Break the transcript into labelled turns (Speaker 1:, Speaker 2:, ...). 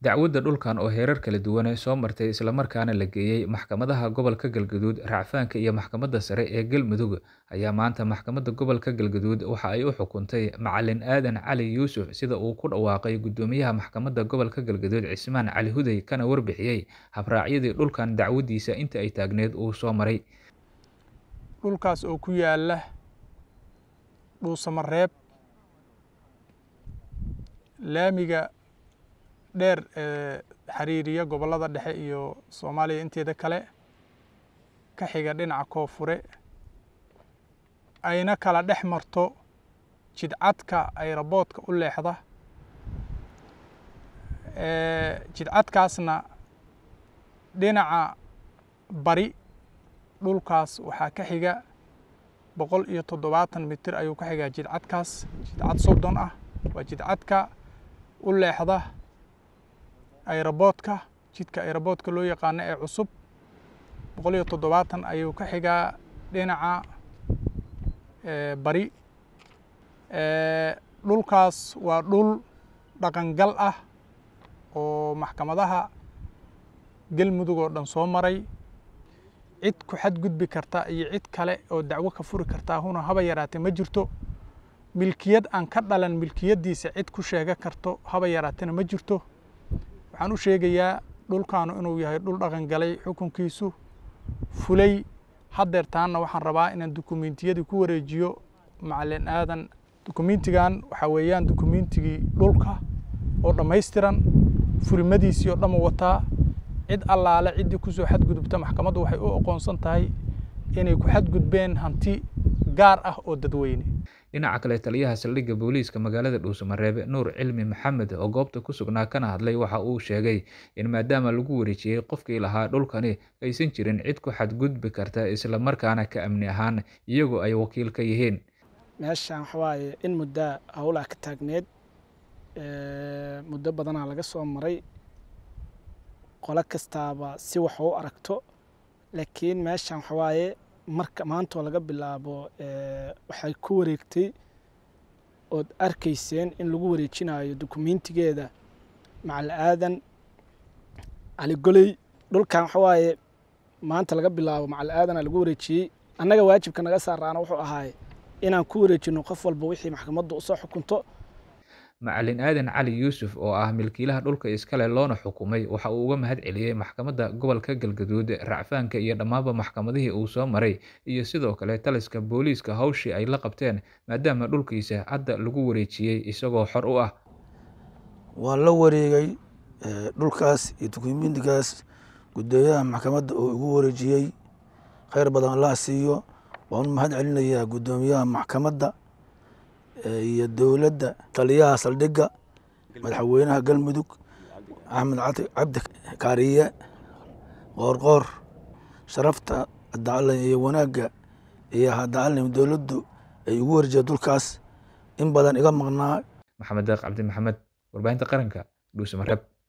Speaker 1: Dacwadda dhulkan oo heerar kala duwan soo martay islamarkaana la geeyey maxkamadaha gobolka Galgaduud, Racfaanka iyo Maxkamadda Sare ee Galmudug ayaa maanta Maxkamadda Gobolka Galgaduud waxa ay u xukuntay Macalin Aadan Cali Yuusuf sida uu ku dhawaaqay guddoomiyaha Maxkamadda Gobolka Galgaduud Cismaan Cali Huday kana warbixiyey habraacyadii dhulkan dacwaddiisa inta ay taagneed uu soo maray. Dhulkaas oo ku yaala dhuusamareeb
Speaker 2: laamiga dheer ee xiriiriya gobollada dhexe iyo soomaaliya inteeda kale ka xiga dhinaca koonfure ayna kala dhex marto jidcadka ayraboodka u leexda jidcadkaasna dhinaca bari dhulkaas waxaa ka xiga boqol iyo toddobaatan mitir ayuu ka xigaa jidcadkaas jidcad soddon ah waa jidcadka u leexda ayroboodka jidka ayroboodka loo yaqaano ee cusub boqol iyo toddobaatan ayuu ka xigaa dhinaca bari dhulkaas waa dhul dhaqangal ah oo maxkamadaha galmudug oo dhan soo maray cid ku xadgudbi karta iyo cid kale oo dacwo ka furi kartaa huna haba yaraatee ma jirto milkiyad aan ka dhalan milkiyaddiisa cid ku sheega karto haba yaraatena ma jirto waxaan u sheegayaa dhulkaanu inuu yahay dhul dhaqan galay xukunkiisu fulay haddeer taanna waxaan rabaa inaan dukumentiyadii ku wareejiyo macalin aadan dukumentigan waxaa weeyaan dukumentigii dhulka oo dhammaystiran furimadiisii oo dhamma wataa cid allaale ciddii kusoo xadgudubta maxkamaddu waxay u aqoonsan
Speaker 1: tahay inay ku xadgudbeen hanti gaar ah oo dadweyne dhinaca kale taliyaha saldhigga booliiska magaalada dhuusamareebe nuur cilmi maxamed oo goobta ku sugnaa kana hadlay waxa uu sheegay in maadaama lagu wareejiyey qofkii lahaa dhulkani aysan jirin cid ku xadgudbi karta islamarkaana ka amni ahaan iyagoo ay wakiil ka yihiin
Speaker 3: meeshaan waxawaaye in muddaa howlaa ka taagneed muddo badanaa laga soo maray qolo kastaaba si wax u aragto laakiin meeshaan waxawaaye marka maantoo laga bilaabo eh, waxay ku wareegtay ood arkayseen in lagu wareejinayo dokumentigeeda macali aadan cali goley dhulkan waxa waaye maanta laga bilaabo macali aadana lagu wareejiyey annaga waajibka naga saaraana wuxuu ahaaye inaan ku wareejino qof walba wixii maxkamaddu usoo xukunto
Speaker 1: Macalin Aadan Cali Yuusuf oo ah milkiilaha dhulka iskale loona xukumay waxa uu uga mahadceliyay maxkamadda gobolka Galgaduud racfaanka iyo dhammaanba maxkamadihii uu soo maray iyo sidoo kale taliska booliiska hawshii ay la qabteen maadaama dhulkiisa hadda lagu wareejiyey isagoo xor u ah waa la wareegay
Speaker 4: eh, dhulkaas iyo dukumiintigaas guddooyaha maxkamadda oo igu wareejiyey khayr badan allaha siiyo waan u mahad celinayaa guddoomiyaha maxkamadda iyo dowladda taliyaha saldhigga madaxweynaha galmudug axmed cabdi kaariye qoorqoor sharafta hadacalin iyo wanaagga iyo hadacalin dowladdu ay ugu warjeed dulkaas in badan iga maqnaa
Speaker 1: maxamed daaq cabdi maxamed warbaahinta qaranka dhuuse dhuusamareeb